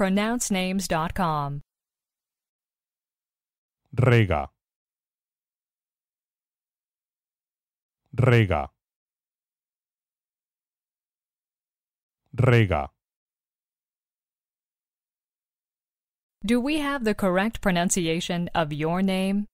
pronouncenames.com. Rega. Rega. Rega. Do we have the correct pronunciation of your name?